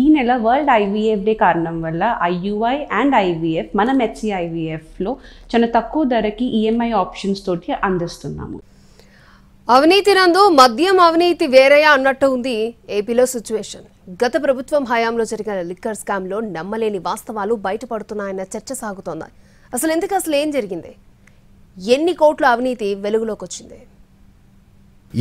ఈ నెల world IVF డే కారణం వల్ల ఐయుఐ అండ్ ఐవీఎఫ్ మనం హెచ్సి ఐవీఎఫ్లో చాలా తక్కువ ధరకి ఈఎంఐ ఆప్షన్స్ తోటి అందిస్తున్నాము అవినీతి నందు మద్యం అవినీతి వేరేయా అన్నట్టు ఉంది ఏపీలో సిచ్యువేషన్ గత ప్రభుత్వం హయాంలో జరిగిన లిక్కర్ స్కామ్లో నమ్మలేని వాస్తవాలు బయటపడుతున్నాయన్న చర్చ సాగుతోంది అసలు ఎందుకు అసలు ఏం జరిగింది ఎన్ని కోట్ల అవినీతి వెలుగులోకి వచ్చింది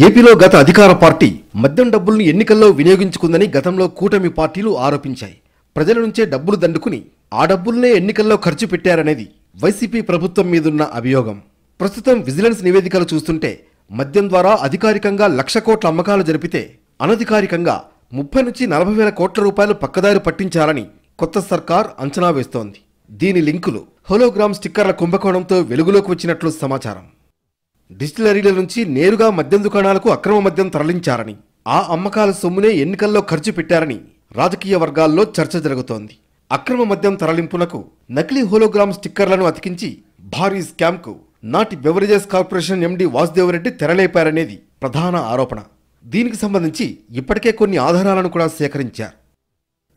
ఏపీలో గత అధికార పార్టీ మద్యం డబ్బుల్ని ఎన్నికల్లో వినియోగించుకుందని గతంలో కూటమి పార్టీలు ఆరోపించాయి ప్రజల నుంచే డబ్బులు దండుకుని ఆ డబ్బుల్నే ఎన్నికల్లో ఖర్చు పెట్టారనేది వైసీపీ ప్రభుత్వం మీదున్న అభియోగం ప్రస్తుతం విజిలెన్స్ నివేదికలు చూస్తుంటే మద్యం ద్వారా అధికారికంగా లక్ష కోట్ల అమ్మకాలు జరిపితే అనధికారికంగా ముప్పై నుంచి నలభై వేల కోట్ల రూపాయలు పక్కదారి పట్టించాలని కొత్త సర్కార్ అంచనా వేస్తోంది దీని లింకులు హోలోగ్రామ్ స్టిక్కర్ల కుంభకోణంతో వెలుగులోకి వచ్చినట్లు సమాచారం డిస్టిలరీల నుంచి నేరుగా మద్యం దుకాణాలకు అక్రమ మద్యం తరలించారని ఆ అమ్మకాల సొమ్మునే ఎన్నికల్లో ఖర్చు పెట్టారని రాజకీయ వర్గాల్లో చర్చ జరుగుతోంది అక్రమ మద్యం తరలింపునకు నకిలీ హోలోగ్రామ్ స్టిక్కర్లను అతికించి భారీ స్కామ్కు నాటి బెవరేజెస్ కార్పొరేషన్ ఎండీ వాసుదేవరెడ్డి తెరలేపారనేది ప్రధాన ఆరోపణ దీనికి సంబంధించి ఇప్పటికే కొన్ని ఆధారాలను కూడా సేకరించారు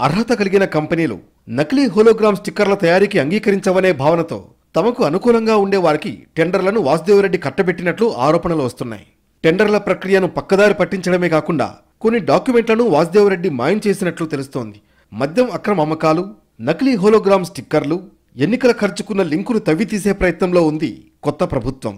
అర్హత కలిగిన కంపెనీలు నకిలీ హోలోగ్రామ్ స్టిక్కర్ల తయారీకి అంగీకరించవనే భావనతో తమకు అనుకూలంగా ఉండే వారికి టెండర్లను వాసుదేవరెడ్డి కట్టబెట్టినట్లు ఆరోపణలు వస్తున్నాయి టెండర్ల ప్రక్రియను పక్కదారి పట్టించడమే కాకుండా కొన్ని డాక్యుమెంట్లను వాసుదేవరెడ్డి మాయం చేసినట్లు తెలుస్తోంది మద్యం అక్రమ అమ్మకాలు నకిలీ హోలోగ్రామ్ స్టిక్కర్లు ఎన్నికల ఖర్చుకున్న లింకును తవ్వి తీసే ప్రయత్నంలో ఉంది కొత్త ప్రభుత్వం